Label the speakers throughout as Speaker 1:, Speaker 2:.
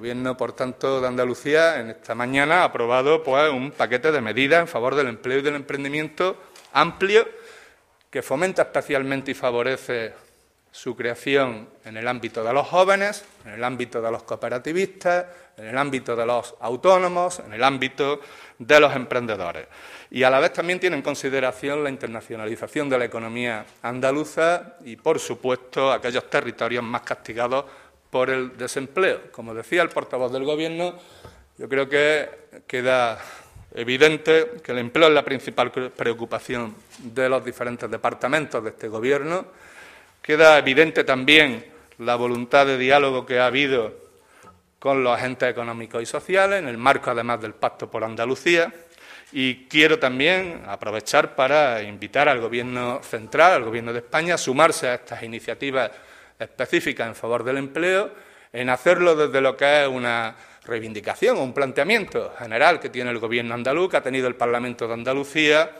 Speaker 1: Gobierno, por tanto, de Andalucía en esta mañana ha aprobado pues, un paquete de medidas en favor del empleo y del emprendimiento amplio que fomenta especialmente y favorece su creación en el ámbito de los jóvenes, en el ámbito de los cooperativistas, en el ámbito de los autónomos, en el ámbito de los emprendedores. Y a la vez también tiene en consideración la internacionalización de la economía andaluza y, por supuesto, aquellos territorios más castigados por el desempleo. Como decía el portavoz del Gobierno, yo creo que queda evidente que el empleo es la principal preocupación de los diferentes departamentos de este Gobierno. Queda evidente también la voluntad de diálogo que ha habido con los agentes económicos y sociales, en el marco además del Pacto por Andalucía. Y quiero también aprovechar para invitar al Gobierno central, al Gobierno de España, a sumarse a estas iniciativas específica en favor del empleo, en hacerlo desde lo que es una reivindicación, ...o un planteamiento general que tiene el Gobierno andaluz, que ha tenido el Parlamento de Andalucía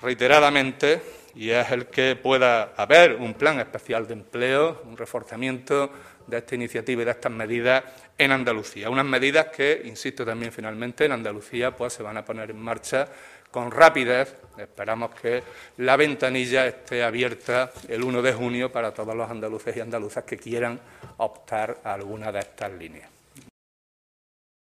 Speaker 1: reiteradamente y es el que pueda haber un plan especial de empleo, un reforzamiento de esta iniciativa y de estas medidas en Andalucía. Unas medidas que, insisto también finalmente, en Andalucía pues, se van a poner en marcha con rapidez. Esperamos que la ventanilla esté abierta el 1 de junio para todos los andaluces y andaluzas que quieran optar a alguna de estas líneas.